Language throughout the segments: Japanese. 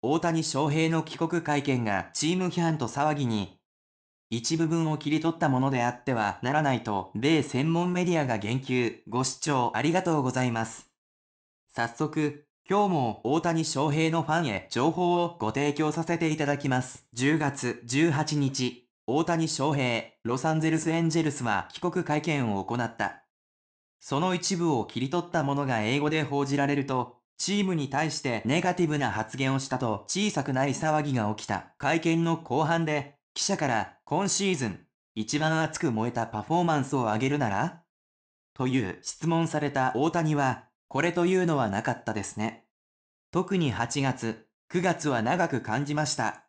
大谷翔平の帰国会見がチーム批判と騒ぎに、一部分を切り取ったものであってはならないと、米専門メディアが言及、ご視聴ありがとうございます。早速、今日も大谷翔平のファンへ情報をご提供させていただきます。10月18日、大谷翔平、ロサンゼルスエンジェルスは帰国会見を行った。その一部を切り取ったものが英語で報じられると、チームに対してネガティブな発言をしたと小さくない騒ぎが起きた。会見の後半で、記者から今シーズン一番熱く燃えたパフォーマンスを上げるならという質問された大谷は、これというのはなかったですね。特に8月、9月は長く感じました。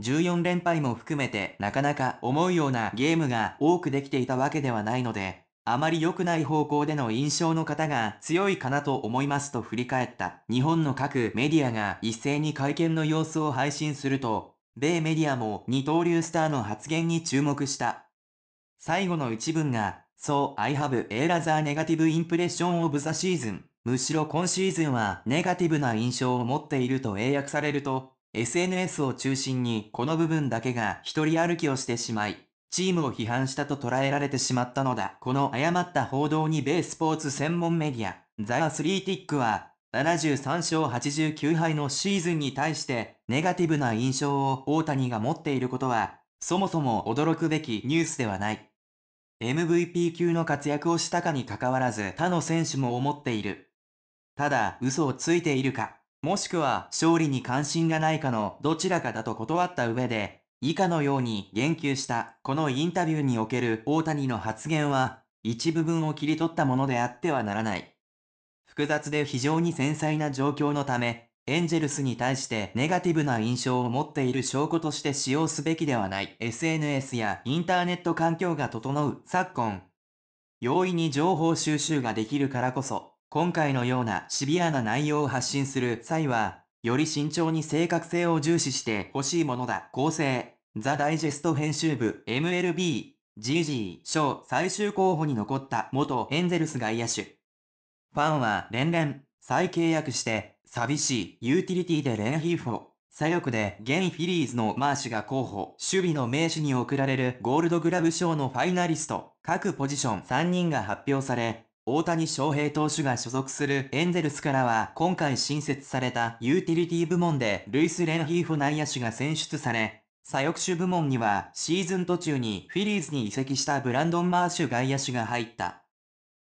14連敗も含めてなかなか思うようなゲームが多くできていたわけではないので、あまり良くない方向での印象の方が強いかなと思いますと振り返った日本の各メディアが一斉に会見の様子を配信すると、米メディアも二刀流スターの発言に注目した。最後の一文が、So I have a rather negative impression of the season. むしろ今シーズンはネガティブな印象を持っていると英訳されると、SNS を中心にこの部分だけが一人歩きをしてしまい、チームを批判したと捉えられてしまったのだ。この誤った報道に米スポーツ専門メディア、ザ・アスリーティックは、73勝89敗のシーズンに対して、ネガティブな印象を大谷が持っていることは、そもそも驚くべきニュースではない。MVP 級の活躍をしたかに関わらず他の選手も思っている。ただ、嘘をついているか、もしくは勝利に関心がないかのどちらかだと断った上で、以下のように言及したこのインタビューにおける大谷の発言は一部分を切り取ったものであってはならない。複雑で非常に繊細な状況のため、エンジェルスに対してネガティブな印象を持っている証拠として使用すべきではない SNS やインターネット環境が整う昨今。容易に情報収集ができるからこそ、今回のようなシビアな内容を発信する際はより慎重に正確性を重視してほしいものだ。構成。ザ・ダイジェスト編集部 MLB GG 賞最終候補に残った元エンゼルス外野手。ファンは連々再契約して寂しいユーティリティでレンヒーフォ。左翼で現フィリーズのマーシュが候補。守備の名手に贈られるゴールドグラブ賞のファイナリスト。各ポジション3人が発表され、大谷翔平投手が所属するエンゼルスからは今回新設されたユーティリティ部門でルイス・レンヒーフ内野手が選出され、左翼手部門にはシーズン途中にフィリーズに移籍したブランドン・マーシュ外野手が入った。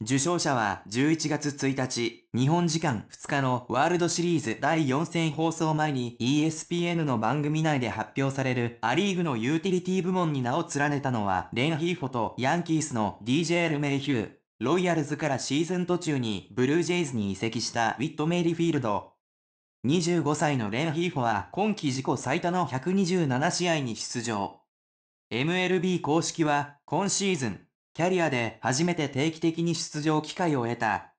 受賞者は11月1日、日本時間2日のワールドシリーズ第4戦放送前に ESPN の番組内で発表されるアリーグのユーティリティ部門に名を連ねたのはレンヒーフォとヤンキースの DJ ルメイヒュー。ロイヤルズからシーズン途中にブルージェイズに移籍したウィット・メイリフィールド。25歳のレン・ヒーフォは今季自己最多の127試合に出場。MLB 公式は今シーズン、キャリアで初めて定期的に出場機会を得た。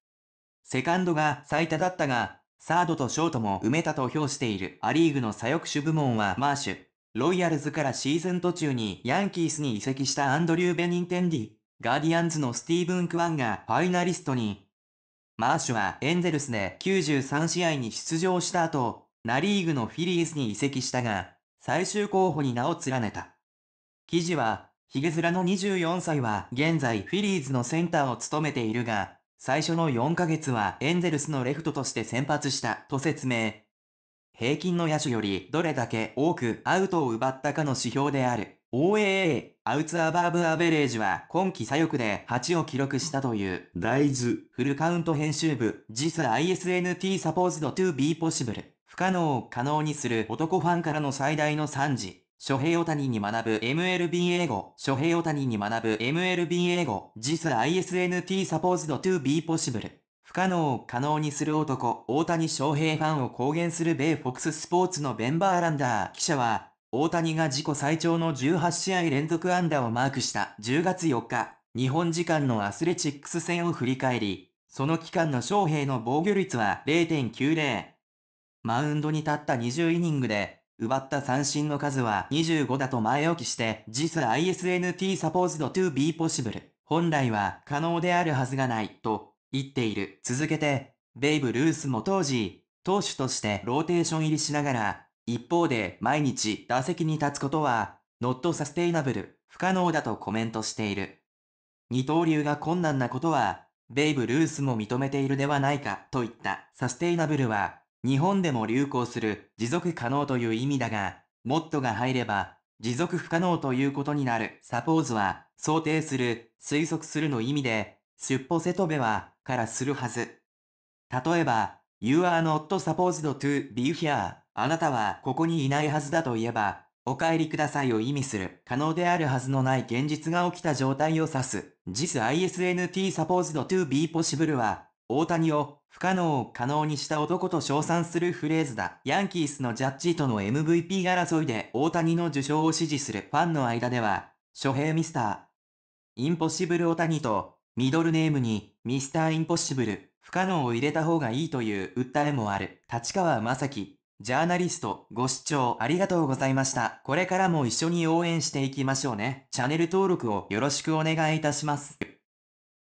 セカンドが最多だったが、サードとショートも埋めたと評しているアリーグの左翼手部門はマーシュ。ロイヤルズからシーズン途中にヤンキースに移籍したアンドリュー・ベニンテンディ。ガーディアンズのスティーブン・クワンがファイナリストに。マーシュはエンゼルスで93試合に出場した後、ナリーグのフィリーズに移籍したが、最終候補に名を連ねた。記事は、ヒゲズラの24歳は現在フィリーズのセンターを務めているが、最初の4ヶ月はエンゼルスのレフトとして先発したと説明。平均の野手よりどれだけ多くアウトを奪ったかの指標である。OAA、アウツアバーブアベレージは今季左翼で8を記録したという。大豆。フルカウント編集部、実 ISNT サポーズド to be possible。不可能を可能にする男ファンからの最大の賛辞。諸平オタニに学ぶ MLB 英語。諸平オタニに学ぶ MLB 英語。実 ISNT サポーズド to be possible。不可能を可能にする男、大谷翔平ファンを公言する米フォックススポーツのベンバーランダー記者は、大谷が自己最長の18試合連続安打をマークした10月4日、日本時間のアスレチックス戦を振り返り、その期間の翔平の防御率は0.90。マウンドに立った20イニングで、奪った三振の数は25だと前置きして、実 ISNT サポーズド to be possible。本来は可能であるはずがない、と言っている。続けて、ベイブ・ルースも当時、投手としてローテーション入りしながら、一方で毎日打席に立つことは、ノットサステイナブル、不可能だとコメントしている。二刀流が困難なことは、ベイブ・ルースも認めているではないかといったサステイナブルは、日本でも流行する持続可能という意味だが、モットが入れば持続不可能ということになる。サポーズは想定する、推測するの意味で、出っぽせとべは、からするはず。例えば、You are not supposed to be here. あなたはここにいないはずだといえば、お帰りくださいを意味する可能であるはずのない現実が起きた状態を指す。This isnt supposed to be possible は、大谷を不可能を可能にした男と称賛するフレーズだ。ヤンキースのジャッジとの MVP 争いで大谷の受賞を支持するファンの間では、諸平ミスター、インポッシブル大谷とミドルネームにミスターインポッシブル、不可能を入れた方がいいという訴えもある、立川正樹。ジャーナリスト、ご視聴ありがとうございました。これからも一緒に応援していきましょうね。チャンネル登録をよろしくお願いいたします。